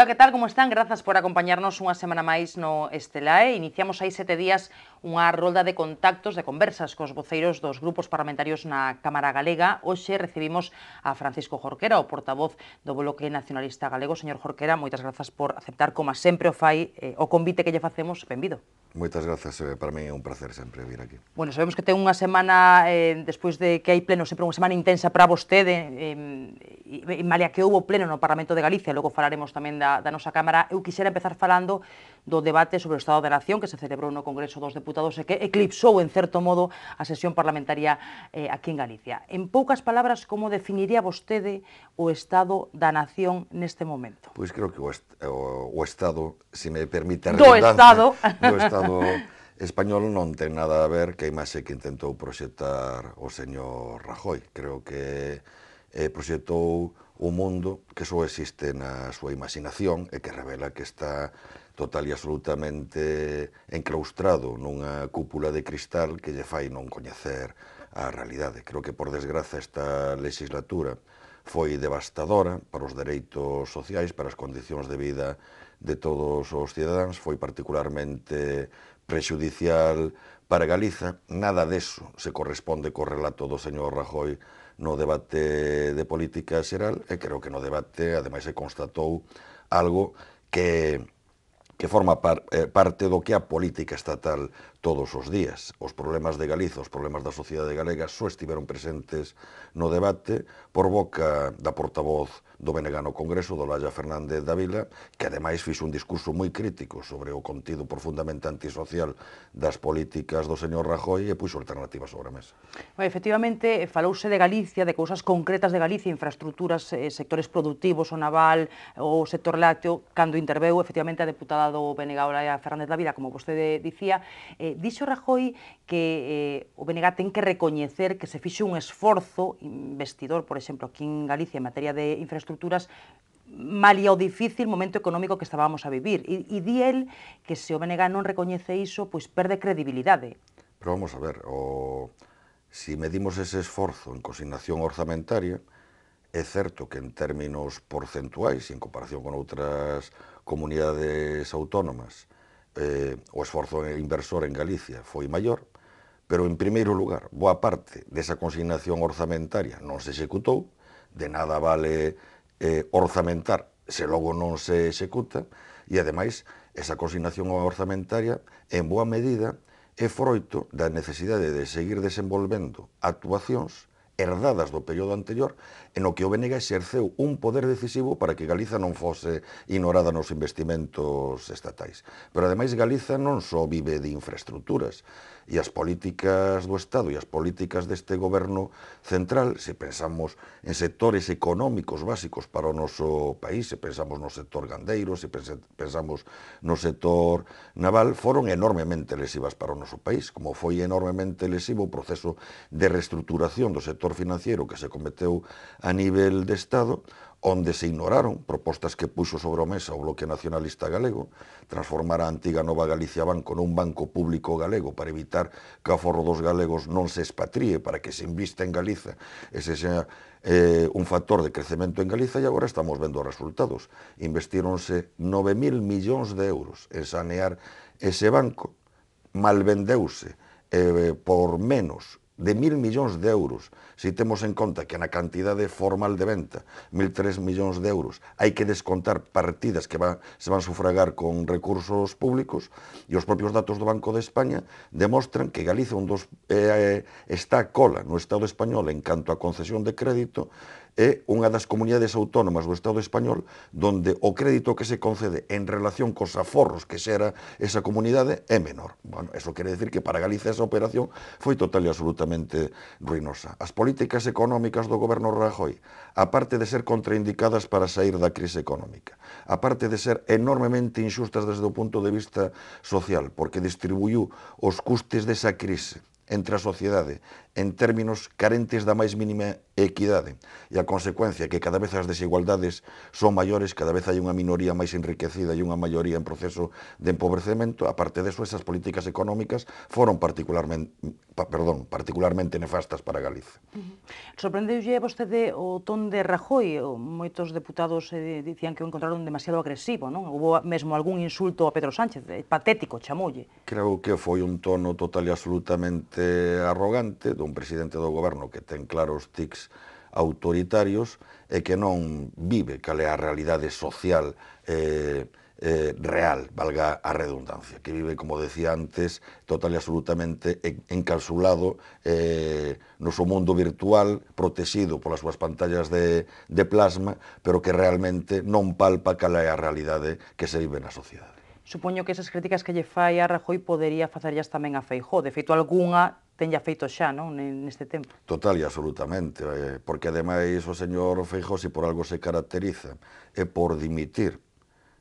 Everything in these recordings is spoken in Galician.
Ola, que tal, como están? Grazas por acompañarnos unha semana máis no Estelae. Iniciamos hai sete días unha rolda de contactos, de conversas cos voceiros dos grupos parlamentarios na Cámara Galega. Hoxe recibimos a Francisco Jorquera, o portavoz do Bloque Nacionalista Galego. Señor Jorquera, moitas grazas por aceptar, como sempre o fai, eh, o convite que lle facemos. Benvido. Moitas grazas, eh, para mí é un placer sempre vir aquí. Bueno, sabemos que ten unha semana, eh, despois de que hai pleno, sempre unha semana intensa para vostede, eh, e, e, malia que houbo pleno no Parlamento de Galicia, logo falaremos tamén da da, nosa Cámara, eu quixera empezar falando do debate sobre o Estado da Nación que se celebrou no Congreso dos Deputados e que eclipsou, en certo modo, a sesión parlamentaria eh, aquí en Galicia. En poucas palabras, como definiría vostede o Estado da Nación neste momento? Pois creo que o, est o, o Estado, se me permite a do Estado, do Estado español non ten nada a ver que a imaxe que intentou proxectar o señor Rajoy. Creo que eh, proxectou un mundo que só existe na súa imaginación e que revela que está total e absolutamente enclaustrado nunha cúpula de cristal que lle fai non coñecer a realidade. Creo que, por desgraza, esta legislatura foi devastadora para os dereitos sociais, para as condicións de vida de todos os cidadáns, foi particularmente prexudicial para Galiza. Nada deso se corresponde co relato do señor Rajoy no debate de política xeral e creo que no debate ademais se constatou algo que que forma par, eh, parte do que a política estatal todos os días. Os problemas de Galiza, os problemas da sociedade galega só estiveron presentes no debate por boca da portavoz do Benegano Congreso do Laya Fernández da Vila, que ademais fixo un discurso moi crítico sobre o contido profundamente antisocial das políticas do señor Rajoy e puxo alternativas sobre a mesa. Bueno, efectivamente, eh, falouse de Galicia, de cousas concretas de Galicia, infraestructuras, eh, sectores productivos, o naval, o sector lácteo, cando interveu efectivamente a deputada do Benegao Laya Fernández da Vila, como vostede dicía, eh, dixo Rajoy que eh, o BNG ten que recoñecer que se fixe un esforzo investidor, por exemplo, aquí en Galicia en materia de infraestructuras estruturas e o difícil momento económico que estábamos a vivir. E, e di el que se o BNG non recoñece iso, pois perde credibilidade. Pero vamos a ver, o... si medimos ese esforzo en consignación orzamentaria, é certo que en términos porcentuais, en comparación con outras comunidades autónomas, eh, o esforzo inversor en Galicia foi maior, pero en primeiro lugar, boa parte desa consignación orzamentaria non se executou, de nada vale eh, orzamentar se logo non se executa e ademais esa consignación orzamentaria en boa medida é froito da necesidade de seguir desenvolvendo actuacións herdadas do período anterior en o que o BNG exerceu un poder decisivo para que Galiza non fose ignorada nos investimentos estatais. Pero ademais Galiza non só vive de infraestructuras, e as políticas do Estado e as políticas deste goberno central, se pensamos en sectores económicos básicos para o noso país, se pensamos no sector gandeiro, se pensamos no sector naval, foron enormemente lesivas para o noso país, como foi enormemente lesivo o proceso de reestruturación do sector financiero que se cometeu a nivel de Estado, onde se ignoraron propostas que puxo sobre a mesa o Bloque Nacionalista Galego, transformar a antiga Nova Galicia Banco nun banco público galego para evitar que o aforro dos galegos non se espatríe, para que se invista en Galiza e se xa eh, un factor de crecemento en Galiza e agora estamos vendo os resultados. Investironse 9.000 millóns de euros en sanear ese banco, malvendeuse eh, por menos de mil millóns de euros. Se temos en conta que na cantidade formal de venta, mil tres millóns de euros, hai que descontar partidas que va, se van sufragar con recursos públicos e os propios datos do Banco de España demostran que Galiza un dos, eh, eh está a cola no Estado español en canto a concesión de crédito é unha das comunidades autónomas do Estado español donde o crédito que se concede en relación cos aforros que xera esa comunidade é menor. Bueno, eso quere decir que para Galicia esa operación foi total e absolutamente ruinosa. As políticas económicas do goberno Rajoy, aparte de ser contraindicadas para sair da crise económica, aparte de ser enormemente injustas desde o punto de vista social, porque distribuiu os custes desa crise entre a sociedade en términos carentes da máis mínima equidade e a consecuencia é que cada vez as desigualdades son maiores, cada vez hai unha minoría máis enriquecida e unha maioría en proceso de empobrecemento, parte de eso, esas políticas económicas foron particularmente, perdón, particularmente nefastas para Galicia. Uh -huh. Sorprendeulle vostede o ton de Rajoy, moitos deputados eh, dicían que o encontraron demasiado agresivo, non? Houve mesmo algún insulto a Pedro Sánchez, eh, patético, chamoulle. Creo que foi un tono total e absolutamente arrogante, dun presidente do goberno que ten claros tics autoritarios e que non vive cal é a realidade social eh, eh, real, valga a redundancia, que vive, como decía antes, total e absolutamente encapsulado eh, no seu mundo virtual, protegido polas súas pantallas de, de plasma, pero que realmente non palpa cal é a realidade que se vive na sociedade supoño que esas críticas que lle fai a Rajoy podería facerllas tamén a Feijó. De feito, algunha tenlla feito xa, non, neste tempo. Total e absolutamente, eh, porque ademais o señor Feijó, se por algo se caracteriza, é por dimitir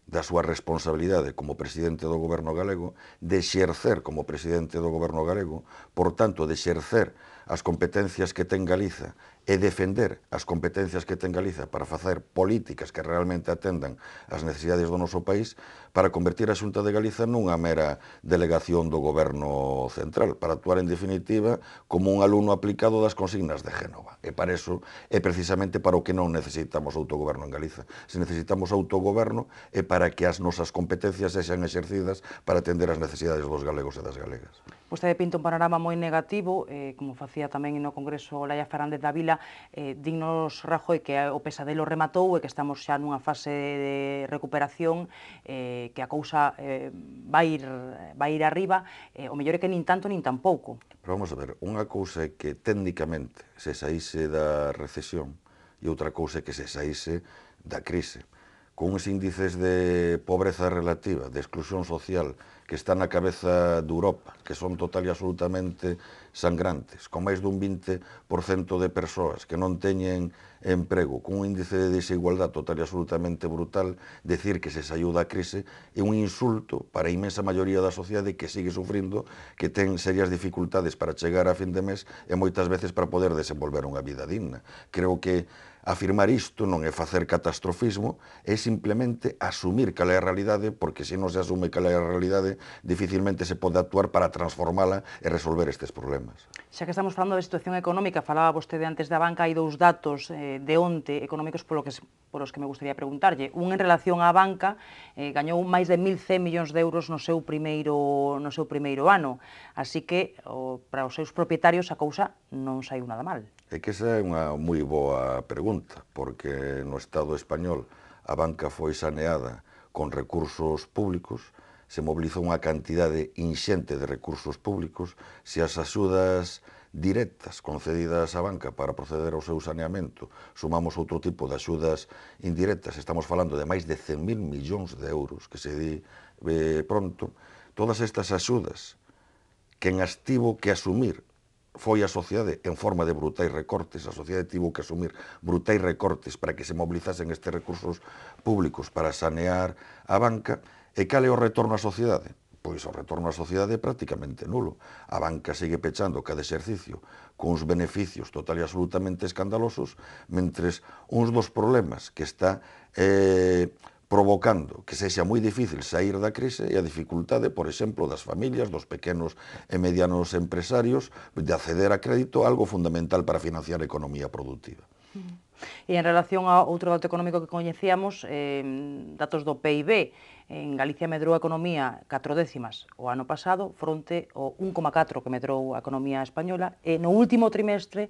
da súa responsabilidade como presidente do goberno galego, de xercer como presidente do goberno galego, por tanto, de xercer as competencias que ten Galiza e defender as competencias que ten Galiza para facer políticas que realmente atendan as necesidades do noso país para convertir a Xunta de Galiza nunha mera delegación do goberno central, para actuar en definitiva como un alumno aplicado das consignas de Génova. E para eso é precisamente para o que non necesitamos autogoberno en Galiza. Se necesitamos autogoberno é para que as nosas competencias sexan exercidas para atender as necesidades dos galegos e das galegas. Vostede pinta un panorama moi negativo, eh, como facía tamén no Congreso Laia Fernández da Vila, eh, dignos Rajoy que o pesadelo rematou e que estamos xa nunha fase de recuperación eh, que a cousa eh, vai, ir, vai ir arriba, eh, o mellor é que nin tanto nin tampouco. Pero vamos a ver, unha cousa é que técnicamente se saíse da recesión e outra cousa é que se saíse da crise con uns índices de pobreza relativa, de exclusión social, que están na cabeza de Europa, que son total e absolutamente sangrantes, con máis dun 20% de persoas que non teñen emprego, con un índice de desigualdade total e absolutamente brutal, decir que se saiu da crise é un insulto para a imensa maioría da sociedade que sigue sufrindo, que ten serias dificultades para chegar a fin de mes e moitas veces para poder desenvolver unha vida digna. Creo que Afirmar isto non é facer catastrofismo, é simplemente asumir cala é a realidade, porque se non se asume cala é a realidade, dificilmente se pode actuar para transformala e resolver estes problemas. Xa que estamos falando de situación económica, falaba vostede antes da banca, hai dous datos eh, de onte económicos polo que por os que me gustaría preguntarlle. Un en relación á banca, eh, gañou máis de 1.100 millóns de euros no seu primeiro, no seu primeiro ano, así que o, para os seus propietarios a cousa non saiu nada mal. É que esa é unha moi boa pregunta, porque no Estado español a banca foi saneada con recursos públicos, se mobilizou unha cantidade inxente de recursos públicos, se as axudas directas concedidas á banca para proceder ao seu saneamento, sumamos outro tipo de axudas indirectas, estamos falando de máis de 100.000 millóns de euros que se di eh, pronto, todas estas axudas que en as tivo que asumir foi a sociedade en forma de brutais recortes, a sociedade tivo que asumir brutais recortes para que se mobilizasen estes recursos públicos para sanear a banca, e cal é o retorno á sociedade? pois o retorno á sociedade é prácticamente nulo. A banca segue pechando cada exercicio con uns beneficios total e absolutamente escandalosos, mentres uns dos problemas que está eh, provocando que sexa moi difícil sair da crise e a dificultade, por exemplo, das familias, dos pequenos e medianos empresarios de acceder a crédito, algo fundamental para financiar a economía productiva. E en relación a outro dato económico que coñecíamos, eh, datos do PIB, en Galicia medrou a economía 4 décimas o ano pasado, fronte ao 1,4 que medrou a economía española, e no último trimestre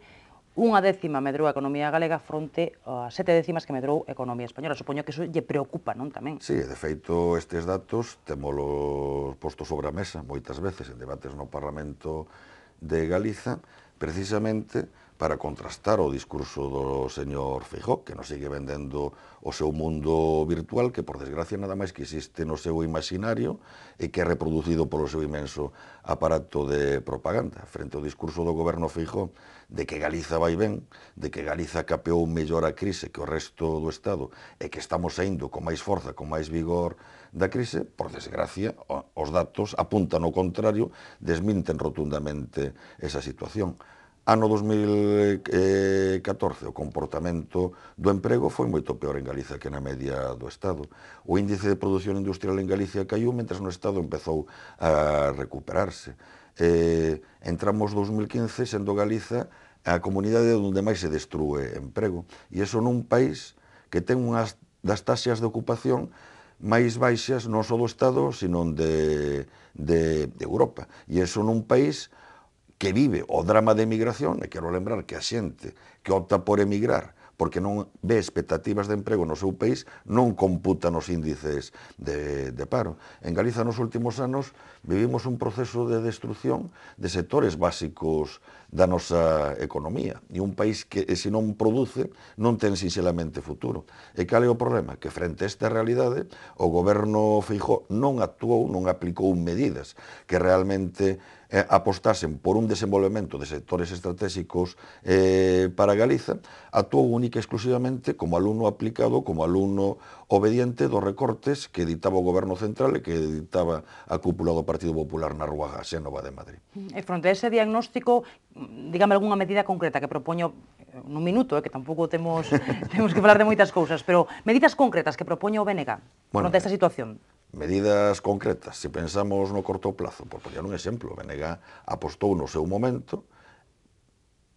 unha décima medrou a economía galega fronte a sete décimas que medrou a economía española. Supoño que iso lle preocupa, non tamén? Sí, de feito, estes datos temolos postos sobre a mesa moitas veces en debates no Parlamento de Galiza, precisamente para contrastar o discurso do señor Feijó, que nos sigue vendendo o seu mundo virtual, que por desgracia nada máis que existe no seu imaginario e que é reproducido polo seu imenso aparato de propaganda. Frente ao discurso do goberno Feijó de que Galiza vai ben, de que Galiza capeou mellor a crise que o resto do Estado e que estamos saindo con máis forza, con máis vigor da crise, por desgracia, os datos apuntan ao contrario, desminten rotundamente esa situación. Ano 2014, eh, o comportamento do emprego foi moito peor en Galicia que na media do Estado. O índice de produción industrial en Galicia caiu, mentre no Estado empezou a recuperarse. Eh, entramos 2015 sendo Galiza a comunidade onde máis se destrue emprego. E iso nun país que ten unhas das taxas de ocupación máis baixas non só do Estado, sino de, de, de Europa. E iso nun país que vive o drama de emigración, e quero lembrar que a xente que opta por emigrar porque non ve expectativas de emprego no seu país, non computa nos índices de, de paro. En Galiza nos últimos anos vivimos un proceso de destrucción de sectores básicos da nosa economía e un país que, se non produce, non ten sinceramente futuro. E cal é o problema? Que frente a esta realidade, o goberno Feijó non actuou, non aplicou medidas que realmente eh, apostasen por un desenvolvemento de sectores estratégicos eh, para Galiza, actuou única e exclusivamente como alumno aplicado, como alumno obediente dos recortes que editaba o Goberno Central e que editaba a cúpula do Partido Popular na Rúa Xénova de Madrid. E fronte a ese diagnóstico, dígame algunha medida concreta que propoño eh, nun minuto, eh, que tampouco temos, temos que falar de moitas cousas, pero medidas concretas que propoño o BNG bueno, fronte a esta eh, situación medidas concretas. Se pensamos no corto plazo, por poñer un exemplo, Venega apostou no seu momento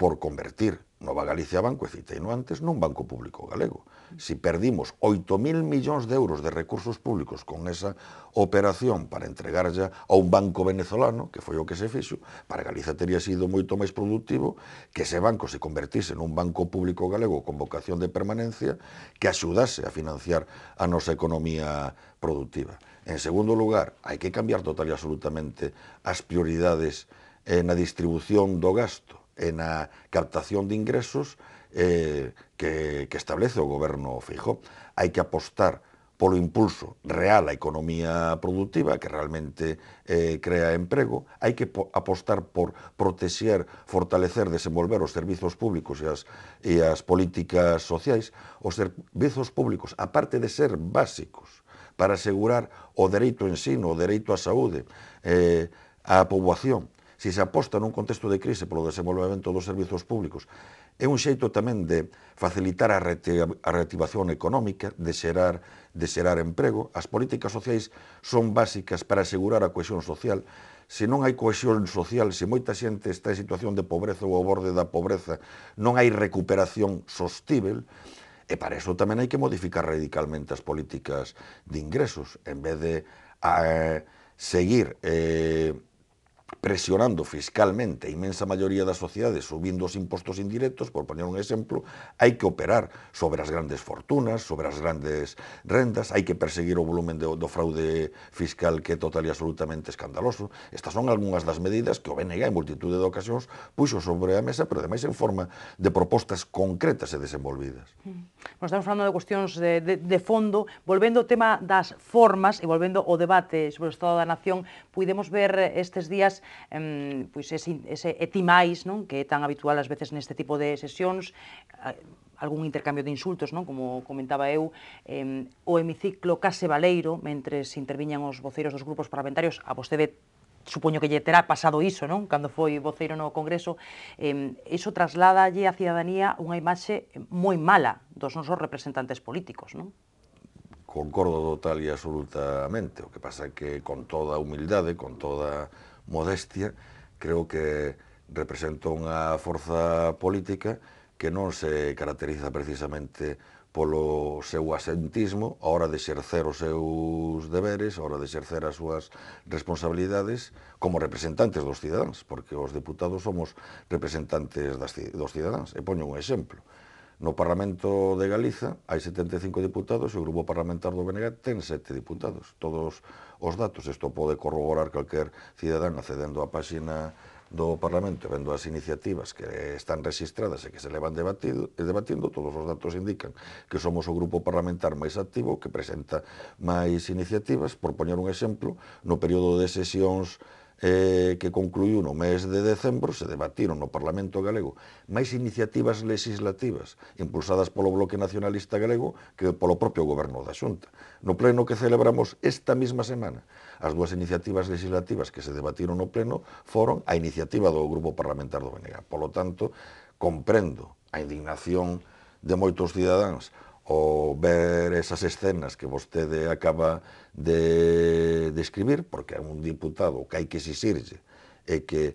por convertir Nova Galicia Banco, e citei no antes, nun banco público galego. Si perdimos 8.000 millóns de euros de recursos públicos con esa operación para entregarlla a un banco venezolano, que foi o que se fixo, para Galicia teria sido moito máis productivo que ese banco se convertise nun banco público galego con vocación de permanencia que axudase a financiar a nosa economía productiva. En segundo lugar, hai que cambiar total e absolutamente as prioridades eh, na distribución do gasto e na captación de ingresos eh, que, que establece o goberno fijo. Hai que apostar polo impulso real á economía productiva que realmente eh, crea emprego, hai que apostar por protexer, fortalecer, desenvolver os servizos públicos e as, e as políticas sociais. Os servizos públicos, aparte de ser básicos para asegurar o dereito ensino, o dereito á saúde, eh, á poboación, se se aposta nun contexto de crise polo desenvolvemento dos servizos públicos, é un xeito tamén de facilitar a, a reactivación económica, de xerar, de xerar emprego. As políticas sociais son básicas para asegurar a cohesión social. Se non hai cohesión social, se moita xente está en situación de pobreza ou ao borde da pobreza, non hai recuperación sostível, E para iso tamén hai que modificar radicalmente as políticas de ingresos, en vez de a, eh, seguir eh, presionando fiscalmente a inmensa maioría das sociedades subindo os impostos indirectos, por poner un exemplo, hai que operar sobre as grandes fortunas, sobre as grandes rendas, hai que perseguir o volumen de, do fraude fiscal que é total e absolutamente escandaloso. Estas son algunhas das medidas que o BNG en multitude de ocasións puxo sobre a mesa, pero ademais en forma de propostas concretas e desenvolvidas. Nos estamos falando de cuestións de, de, de fondo, volvendo ao tema das formas e volvendo ao debate sobre o Estado da Nación, podemos ver estes días em, pois ese, ese etimais, non? que é tan habitual ás veces neste tipo de sesións, algún intercambio de insultos, non? como comentaba eu, em, o hemiciclo case valeiro, mentre se interviñan os voceiros dos grupos parlamentarios, a vostede supoño que lle terá pasado iso, non? Cando foi voceiro no Congreso, eh, iso traslada lle á cidadanía unha imaxe moi mala dos nosos representantes políticos, non? Concordo total e absolutamente. O que pasa é que con toda humildade, con toda modestia, creo que representa unha forza política que non se caracteriza precisamente polo seu asentismo, a hora de exercer os seus deberes, a hora de exercer as súas responsabilidades como representantes dos cidadáns, porque os deputados somos representantes das, dos cidadáns. E poño un exemplo. No Parlamento de Galiza hai 75 diputados e o Grupo Parlamentar do BNG ten 7 diputados. Todos os datos, isto pode corroborar calquer cidadán accedendo á páxina do Parlamento, vendo as iniciativas que están registradas e que se levan debatido, e debatindo, todos os datos indican que somos o grupo parlamentar máis activo, que presenta máis iniciativas. Por poñer un exemplo, no período de sesións eh, que concluiu no mes de decembro, se debatiron no Parlamento Galego máis iniciativas legislativas impulsadas polo Bloque Nacionalista Galego que polo propio Goberno da Xunta. No pleno que celebramos esta mesma semana, as dúas iniciativas legislativas que se debatiron no pleno foron a iniciativa do Grupo Parlamentar do BNG. Polo tanto, comprendo a indignación de moitos cidadáns o ver esas escenas que vostede acaba de describir, de porque é un diputado que hai que exixirlle e que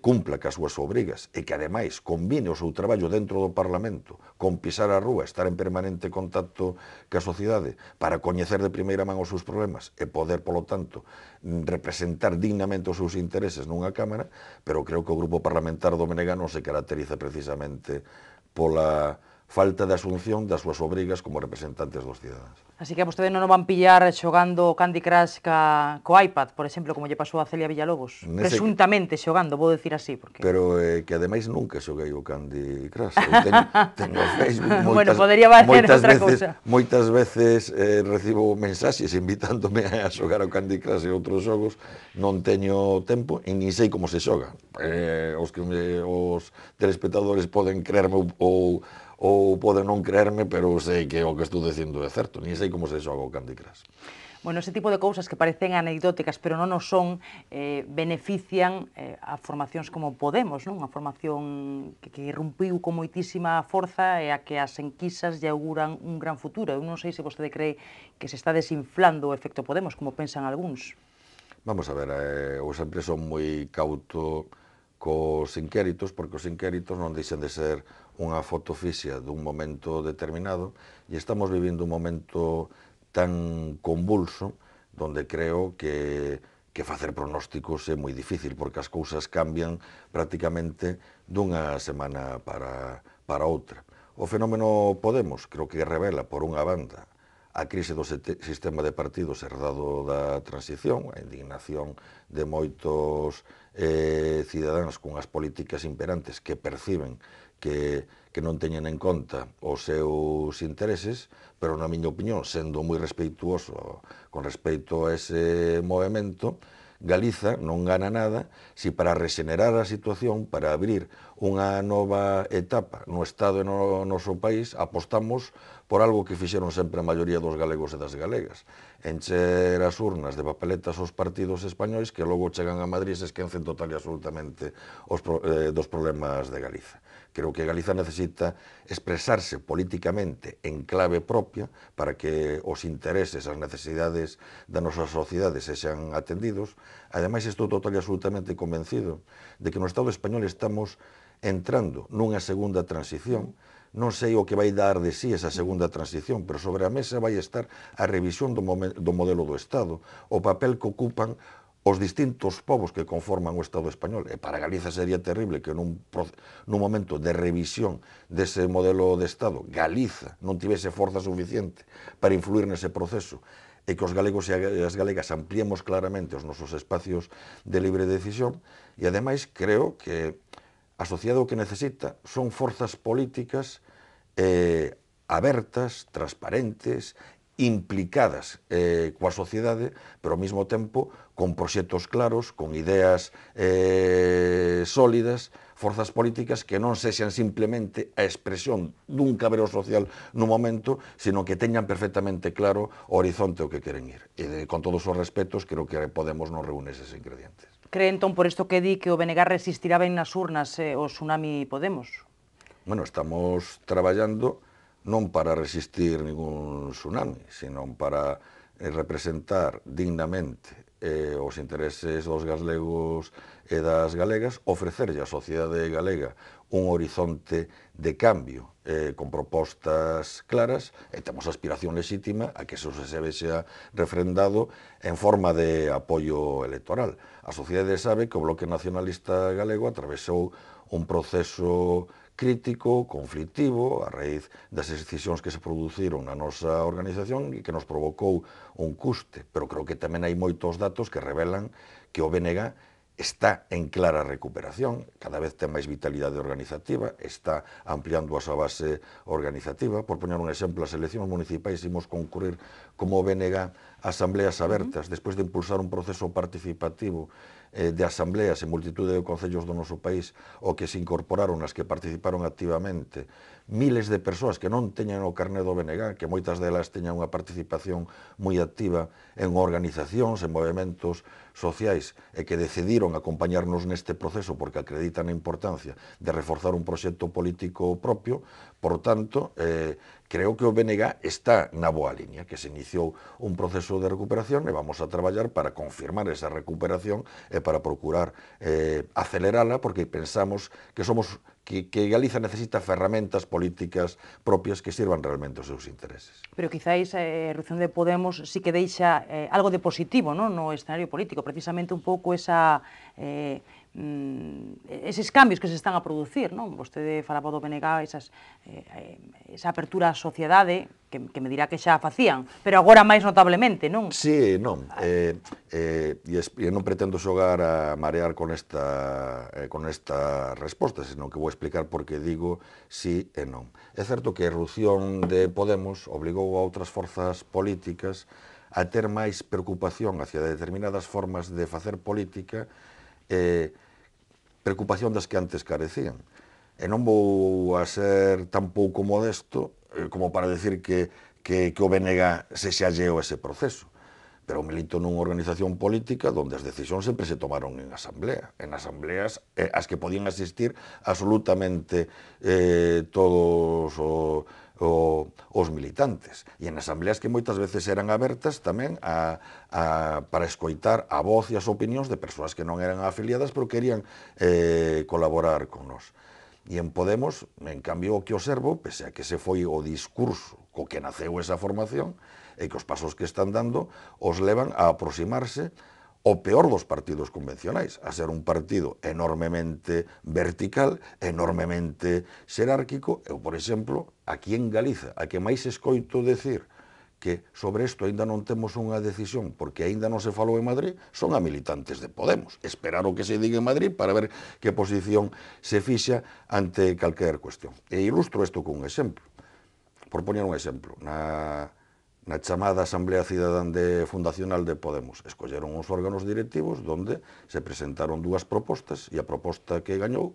cumpla as súas obrigas e que ademais combine o seu traballo dentro do Parlamento con pisar a rúa, estar en permanente contacto ca sociedade para coñecer de primeira man os seus problemas e poder, polo tanto, representar dignamente os seus intereses nunha Cámara, pero creo que o grupo parlamentar do Menegano se caracteriza precisamente pola falta de asunción das súas obrigas como representantes dos cidadáns. Así que a vostede non van pillar xogando Candy Crush ca, co iPad, por exemplo, como lle pasou a Celia Villalobos, Nese... presuntamente xogando, vou decir así. Porque... Pero eh, que ademais nunca xoguei o Candy Crush, eu teño, teño Facebook, moitas, bueno, moitas veces, moitas veces eh, recibo mensaxes invitándome a xogar o Candy Crush e outros xogos, non teño tempo e nin sei como se xoga. Eh, os que os telespectadores poden creerme ou ou pode non creerme, pero sei que o que estou dicindo é certo, ni sei como se xoga o Candy Crush. Bueno, ese tipo de cousas que parecen anecdóticas, pero non o son, eh, benefician eh, a formacións como Podemos, non? Unha formación que, que irrumpiu con moitísima forza e a que as enquisas lle auguran un gran futuro. Eu non sei se vostede cree que se está desinflando o efecto Podemos, como pensan algúns. Vamos a ver, eh, eu sempre son moi cauto cos inquéritos, porque os inquéritos non deixan de ser unha foto dun momento determinado e estamos vivindo un momento tan convulso donde creo que que facer pronósticos é moi difícil porque as cousas cambian prácticamente dunha semana para, para outra. O fenómeno Podemos creo que revela por unha banda a crise do sistema de partidos herdado da transición, a indignación de moitos eh, cidadáns cunhas políticas imperantes que perciben que, que non teñen en conta os seus intereses, pero na miña opinión, sendo moi respeituoso con respecto a ese movimento, Galiza non gana nada se si para regenerar a situación, para abrir unha nova etapa no Estado e no noso país, apostamos por algo que fixeron sempre a maioría dos galegos e das galegas. Encher as urnas de papeletas aos partidos españois que logo chegan a Madrid e se esquecen total e absolutamente os eh, dos problemas de Galiza. Creo que Galiza necesita expresarse políticamente en clave propia para que os intereses, as necesidades da nosa sociedade sexan atendidos. Ademais, estou total e absolutamente convencido de que no Estado español estamos entrando nunha segunda transición non sei o que vai dar de sí esa segunda transición, pero sobre a mesa vai estar a revisión do, do modelo do Estado, o papel que ocupan os distintos povos que conforman o Estado español. E para Galiza sería terrible que nun, nun momento de revisión dese modelo de Estado, Galiza non tivese forza suficiente para influir nese proceso e que os galegos e as galegas ampliemos claramente os nosos espacios de libre decisión e ademais creo que a sociedade o que necesita son forzas políticas eh, abertas, transparentes, implicadas eh, coa sociedade, pero ao mesmo tempo con proxectos claros, con ideas eh, sólidas, forzas políticas que non sexan simplemente a expresión dun cabreo social no momento, sino que teñan perfectamente claro o horizonte o que queren ir. E con todos os respetos, creo que Podemos non reúne eses ingredientes. Cree entón por isto que di que o BNG resistirá ben nas urnas eh, o tsunami Podemos? bueno, estamos traballando non para resistir ningún tsunami, sino para eh, representar dignamente eh, os intereses dos galegos e das galegas, ofrecerlle á sociedade galega un horizonte de cambio eh, con propostas claras e temos a aspiración lexítima a que eso se vexa refrendado en forma de apoio electoral. A sociedade sabe que o Bloque Nacionalista Galego atravesou un proceso crítico, conflictivo, a raíz das excisións que se produciron na nosa organización e que nos provocou un custe. Pero creo que tamén hai moitos datos que revelan que o BNG está en clara recuperación, cada vez ten máis vitalidade organizativa, está ampliando a súa base organizativa. Por poñar un exemplo, as eleccións municipais imos concurrir como BNG asambleas abertas, despois de impulsar un proceso participativo Eh, de asambleas e multitude de concellos do noso país o que se incorporaron, as que participaron activamente, miles de persoas que non teñan o carné do BNG, que moitas delas teñan unha participación moi activa en organizacións, en movimentos sociais, e que decidiron acompañarnos neste proceso porque acreditan a importancia de reforzar un proxecto político propio, por tanto, eh, creo que o BNG está na boa liña, que se iniciou un proceso de recuperación e vamos a traballar para confirmar esa recuperación e para procurar eh, acelerala, porque pensamos que somos que, que Galiza necesita ferramentas políticas propias que sirvan realmente os seus intereses. Pero quizáis eh, a erupción de Podemos sí que deixa eh, algo de positivo ¿no? no escenario político, precisamente un pouco esa eh, mm, eses cambios que se están a producir, non? Vostede falaba do BNG, esas, eh, eh, esa apertura á sociedade, que, que me dirá que xa facían, pero agora máis notablemente, non? Sí, non, eh, eh, e, e non pretendo xogar a marear con esta, eh, con esta resposta, senón que vou explicar por que digo sí e non. É certo que a erupción de Podemos obligou a outras forzas políticas a ter máis preocupación hacia determinadas formas de facer política eh, preocupación das que antes carecían. E non vou a ser tan pouco modesto eh, como para decir que, que, que o BNG se lleo ese proceso pero milito nunha organización política onde as decisións sempre se tomaron en asamblea, en asambleas eh, as que podían asistir absolutamente eh, todos os o, os militantes e en asambleas que moitas veces eran abertas tamén a, a, para escoitar a voz e as opinións de persoas que non eran afiliadas pero querían eh, colaborar con nós. E en Podemos, en cambio, o que observo, pese a que se foi o discurso co que naceu esa formación, e que os pasos que están dando os levan a aproximarse o peor dos partidos convencionais, a ser un partido enormemente vertical, enormemente xerárquico. Eu, por exemplo, aquí en Galiza, a que máis escoito decir que sobre isto aínda non temos unha decisión, porque aínda non se falou en Madrid, son a militantes de Podemos. Esperar o que se diga en Madrid para ver que posición se fixa ante calquer cuestión. E ilustro isto con un exemplo. Por poñer un exemplo, na, na chamada Asamblea Cidadán de Fundacional de Podemos. Escolleron uns órganos directivos donde se presentaron dúas propostas e a proposta que gañou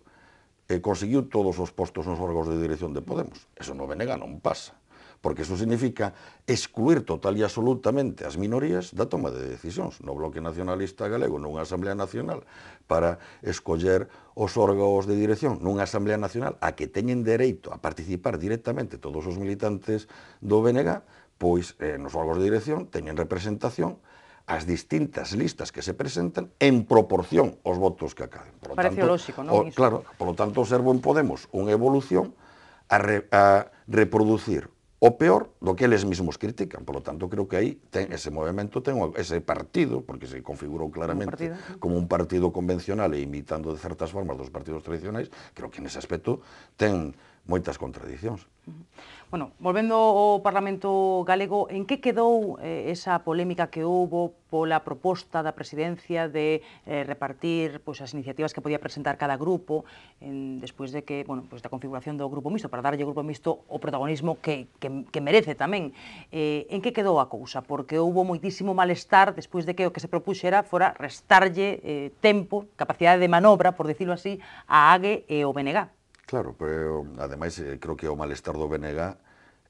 e eh, conseguiu todos os postos nos órganos de dirección de Podemos. Eso no Venega non pasa, porque eso significa excluir total e absolutamente as minorías da toma de decisións no Bloque Nacionalista Galego, nunha Asamblea Nacional, para escoller os órganos de dirección nunha Asamblea Nacional a que teñen dereito a participar directamente todos os militantes do Venega, pois eh, nos órganos de dirección teñen representación as distintas listas que se presentan en proporción aos votos que acaden. Por lo Parece tanto, lógico, non? O, claro, por lo tanto, observo en Podemos unha evolución a, re, a reproducir o peor do que eles mesmos critican. Por lo tanto, creo que aí ten ese movimento, ten ese partido, porque se configurou claramente un partido. como un partido convencional e imitando de certas formas dos partidos tradicionais, creo que ese aspecto ten moitas contradiccións. Bueno, volvendo ao Parlamento galego, en que quedou eh, esa polémica que houbo pola proposta da presidencia de eh, repartir pois, as iniciativas que podía presentar cada grupo en, despois de que, bueno, pois, da configuración do grupo mixto, para darlle ao grupo mixto o protagonismo que, que, que merece tamén. Eh, en que quedou a cousa? Porque houbo moitísimo malestar despois de que o que se propuxera fora restarlle eh, tempo, capacidade de manobra, por decirlo así, a AGE e o BNG. Claro, pero ademais eh, creo que o malestar do BNG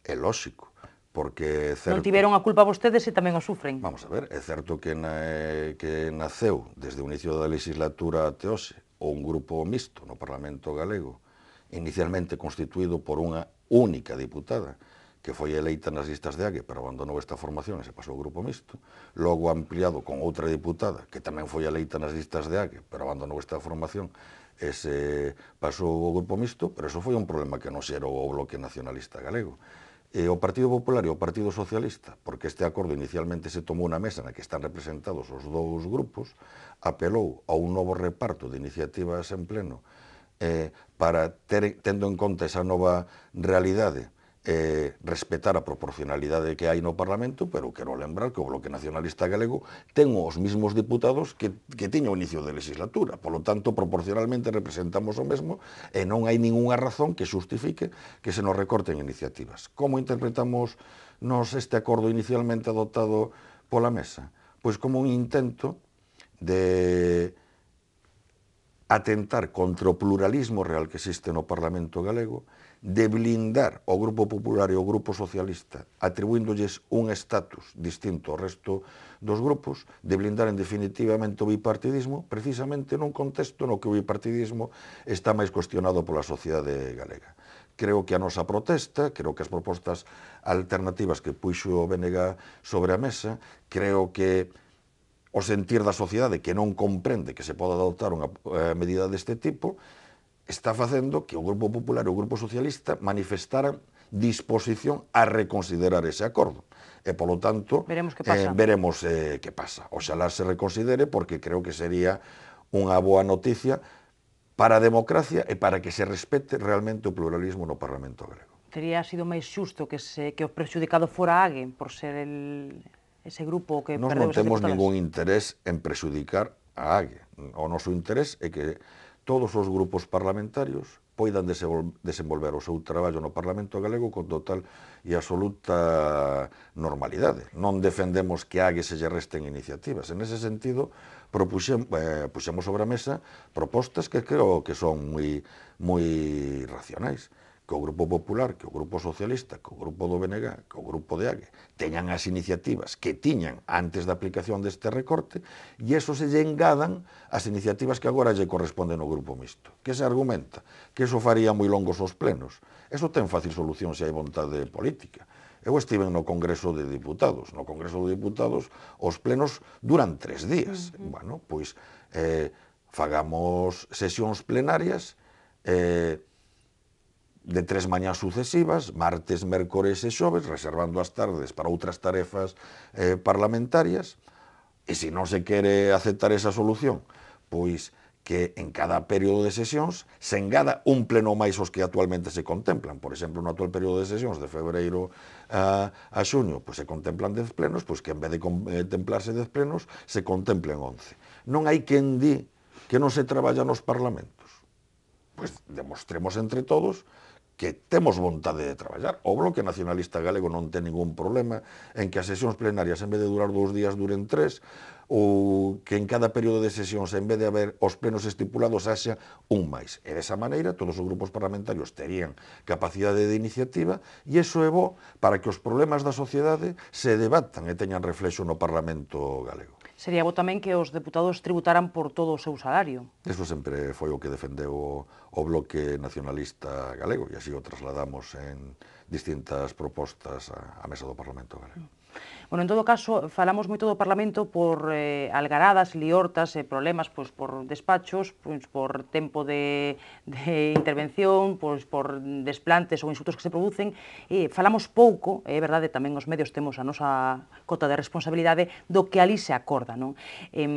é lóxico porque certo... Non tiveron a culpa vostedes e tamén o sufren. Vamos a ver, é certo que, na, eh, que naceu desde o inicio da legislatura até hoxe un grupo mixto no Parlamento Galego, inicialmente constituído por unha única diputada, que foi eleita nas listas de AGE, pero abandonou esta formación e se pasou ao grupo mixto, logo ampliado con outra diputada, que tamén foi eleita nas listas de AGE, pero abandonou esta formación ese pasou o grupo mixto, pero eso foi un problema que non xerou o bloque nacionalista galego. E o Partido Popular e o Partido Socialista, porque este acordo inicialmente se tomou na mesa na que están representados os dous grupos, apelou a un novo reparto de iniciativas en pleno eh, para ter, tendo en conta esa nova realidade eh, respetar a proporcionalidade que hai no Parlamento, pero quero lembrar que o Bloque Nacionalista Galego ten os mismos diputados que, que tiña o inicio de legislatura. Polo tanto, proporcionalmente representamos o mesmo e non hai ningunha razón que justifique que se nos recorten iniciativas. Como interpretamos nos este acordo inicialmente adoptado pola mesa? Pois como un intento de atentar contra o pluralismo real que existe no Parlamento galego, de blindar o Grupo Popular e o Grupo Socialista, atribuíndolles un estatus distinto ao resto dos grupos, de blindar en definitivamente o bipartidismo, precisamente nun contexto no que o bipartidismo está máis cuestionado pola sociedade galega. Creo que a nosa protesta, creo que as propostas alternativas que puxo o BNG sobre a mesa, creo que o sentir da sociedade que non comprende que se poda adoptar unha eh, medida deste tipo, está facendo que o Grupo Popular e o Grupo Socialista manifestaran disposición a reconsiderar ese acordo. E, polo tanto, veremos que pasa. Eh, veremos eh, que pasa. Oxalá se reconsidere, porque creo que sería unha boa noticia para a democracia e para que se respete realmente o pluralismo no Parlamento grego. Tería sido máis xusto que, se, que o prexudicado fora alguén por ser el, ese grupo que Nos non temos ningún interés en prexudicar a alguén. O noso interés é que todos os grupos parlamentarios poidan desenvolver o seu traballo no Parlamento galego con total e absoluta normalidade. Non defendemos que ague se lle resten iniciativas. En ese sentido, propuxem, eh, puxemos sobre a mesa propostas que creo que son moi, moi racionais que o Grupo Popular, que o Grupo Socialista, que o Grupo do BNG, que o Grupo de AGUE, teñan as iniciativas que tiñan antes da aplicación deste recorte e eso se lle engadan as iniciativas que agora lle corresponden ao Grupo Mixto. Que se argumenta que eso faría moi longos os plenos. Eso ten fácil solución se hai vontade política. Eu estive no Congreso de Diputados. No Congreso de Diputados os plenos duran tres días. Uh -huh. Bueno, pois eh, fagamos sesións plenarias eh, de tres mañas sucesivas, martes, mércores e xoves, reservando as tardes para outras tarefas eh, parlamentarias, e se non se quere aceptar esa solución, pois que en cada período de sesións se engada un pleno máis os que actualmente se contemplan. Por exemplo, no actual período de sesións de febreiro a, a xuño, pois se contemplan 10 plenos, pois que en vez de contemplarse eh, 10 plenos, se contemplen 11. Non hai quen di que non se traballa nos parlamentos. Pois demostremos entre todos que temos vontade de traballar. O Bloque Nacionalista Galego non ten ningún problema en que as sesións plenarias, en vez de durar dous días, duren tres, ou que en cada período de sesións, en vez de haber os plenos estipulados, haxa un máis. E desa maneira, todos os grupos parlamentarios terían capacidade de iniciativa, e iso é bo para que os problemas da sociedade se debatan e teñan reflexo no Parlamento galego sería bo tamén que os deputados tributaran por todo o seu salario. Eso sempre foi o que defendeu o Bloque Nacionalista Galego, e así o trasladamos en distintas propostas á mesa do Parlamento Galego. Bueno, en todo caso, falamos moito do Parlamento por eh, algaradas, liortas e eh, problemas pois, por despachos, pois, por tempo de, de intervención, pois, por desplantes ou insultos que se producen. E falamos pouco, é eh, verdade, tamén os medios temos a nosa cota de responsabilidade do que ali se acorda. Non? Eh,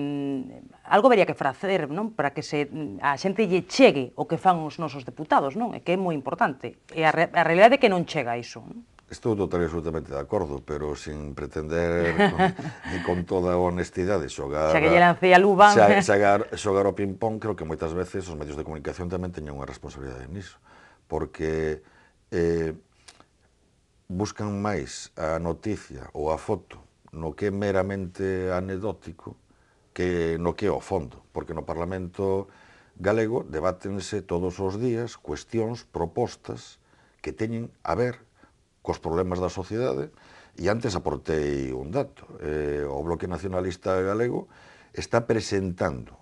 algo vería que facer non? para que se, a xente lle chegue o que fan os nosos deputados, non? é que é moi importante. E a, re, a realidade é que non chega a iso. Non? Estou total e absolutamente de acordo, pero sin pretender con, con toda a honestidade xogar... Xa que lle lancei a luba... Xa, xogar, xogar o ping-pong, creo que moitas veces os medios de comunicación tamén teñen unha responsabilidade niso, porque eh, buscan máis a noticia ou a foto no que é meramente anedótico que no que é o fondo, porque no Parlamento galego debátense todos os días cuestións, propostas que teñen a ver cos problemas da sociedade, e antes aportei un dato. Eh, o Bloque Nacionalista Galego está presentando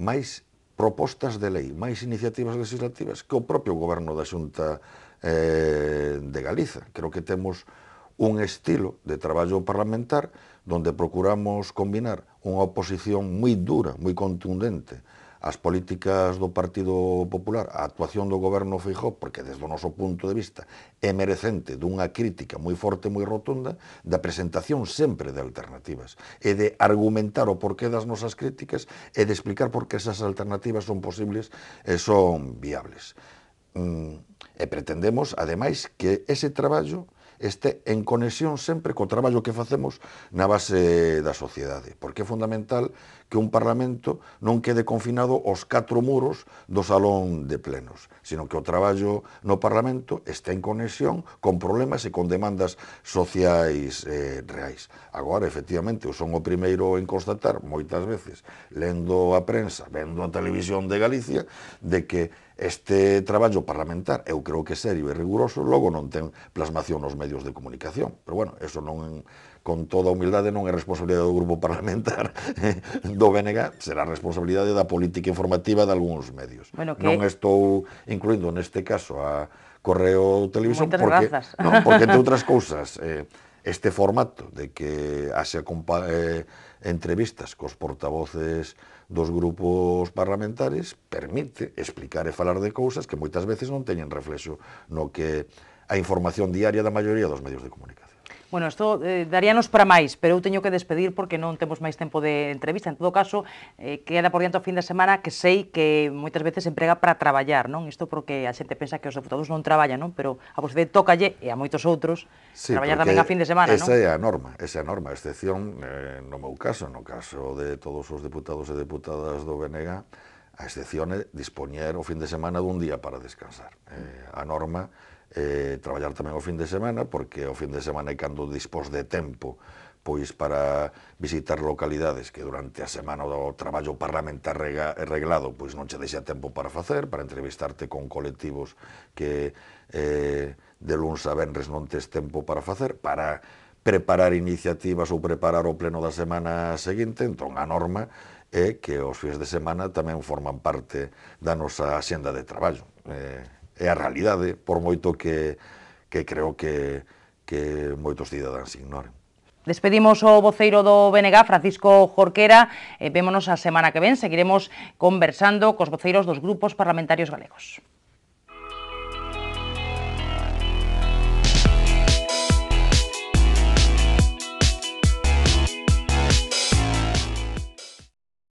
máis propostas de lei, máis iniciativas legislativas que o propio goberno da Xunta eh, de Galiza. Creo que temos un estilo de traballo parlamentar donde procuramos combinar unha oposición moi dura, moi contundente, as políticas do Partido Popular, a actuación do goberno Feijó, porque desde o noso punto de vista é merecente dunha crítica moi forte, moi rotunda, da presentación sempre de alternativas, e de argumentar o porqué das nosas críticas e de explicar por que esas alternativas son posibles e son viables. Mm, e pretendemos, ademais, que ese traballo este en conexión sempre co traballo que facemos na base da sociedade, porque é fundamental que un Parlamento non quede confinado aos catro muros do salón de plenos, sino que o traballo no Parlamento está en conexión con problemas e con demandas sociais eh, reais. Agora, efectivamente, eu son o primeiro en constatar moitas veces, lendo a prensa, vendo a televisión de Galicia, de que este traballo parlamentar, eu creo que serio e riguroso, logo non ten plasmación nos medios de comunicación. Pero, bueno, eso non con toda a humildade non é responsabilidade do grupo parlamentar do BNG, será responsabilidade da política informativa de algúns medios. Bueno, que... Non estou incluindo neste caso a Correo Televisión Moitas porque, grazas. non, porque entre outras cousas eh, este formato de que haxe eh, entrevistas cos portavoces dos grupos parlamentares permite explicar e falar de cousas que moitas veces non teñen reflexo no que a información diaria da maioría dos medios de comunicación. Bueno, isto eh, daríanos para máis, pero eu teño que despedir porque non temos máis tempo de entrevista. En todo caso, eh, queda por diante o fin de semana que sei que moitas veces se emprega para traballar, non? Isto porque a xente pensa que os deputados non traballan, non? Pero a vostede tocalle e a moitos outros sí, traballar tamén a fin de semana, esa non? Esa é a norma, esa é a norma, a excepción eh, no meu caso, no caso de todos os deputados e deputadas do BNG, a excepción é dispoñer o fin de semana dun día para descansar. Eh, a norma eh, traballar tamén o fin de semana, porque o fin de semana é cando dispós de tempo pois para visitar localidades que durante a semana do traballo parlamentar reglado pois non che deixa tempo para facer, para entrevistarte con colectivos que eh, de luns a venres non tes tempo para facer, para preparar iniciativas ou preparar o pleno da semana seguinte, entón a norma é que os fins de semana tamén forman parte da nosa xenda de traballo. Eh, é a realidade, por moito que, que creo que, que moitos cidadáns ignoren. Despedimos o voceiro do BNG, Francisco Jorquera, e vémonos a semana que ven. Seguiremos conversando cos voceiros dos grupos parlamentarios galegos.